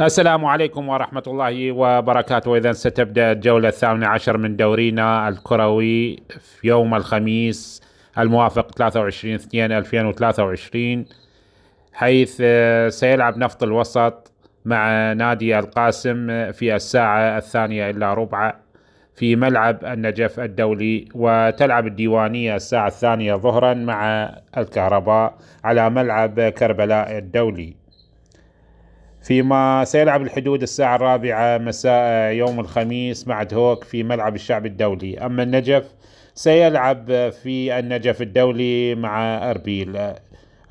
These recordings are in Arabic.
السلام عليكم ورحمة الله وبركاته وإذا ستبدأ الجولة الثامنة عشر من دورينا الكروي في يوم الخميس الموافق 23 2 2023 حيث آه، سيلعب نفط الوسط مع نادي القاسم في الساعة الثانية إلا ربع في ملعب النجف الدولي وتلعب الديوانية الساعة الثانية ظهرا مع الكهرباء على ملعب كربلاء الدولي فيما سيلعب الحدود الساعة الرابعة مساء يوم الخميس مع دهوك في ملعب الشعب الدولي أما النجف سيلعب في النجف الدولي مع أربيل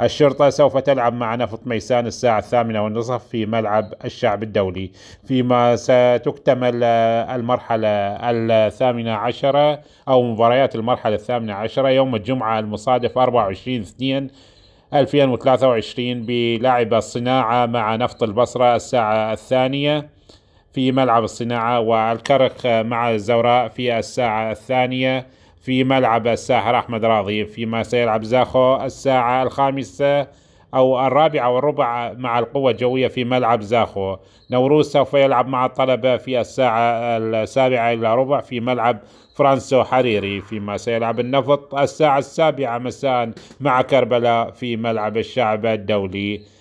الشرطة سوف تلعب مع نفط ميسان الساعة الثامنة والنصف في ملعب الشعب الدولي فيما ستكتمل المرحلة الثامنة عشرة أو مباريات المرحلة الثامنة عشرة يوم الجمعة المصادف 24 اثنين 2023 بلعب الصناعة مع نفط البصرة الساعة الثانية في ملعب الصناعة والكرك مع الزوراء في الساعة الثانية في ملعب الساحر أحمد راضي فيما سيلعب زاخو الساعة الخامسة أو الرابعة والربع مع القوة الجوية في ملعب زاخو نوروز سوف يلعب مع الطلبة في الساعة السابعة إلى ربع في ملعب فرانسو حريري فيما سيلعب النفط الساعة السابعة مساء مع كربلاء في ملعب الشعب الدولي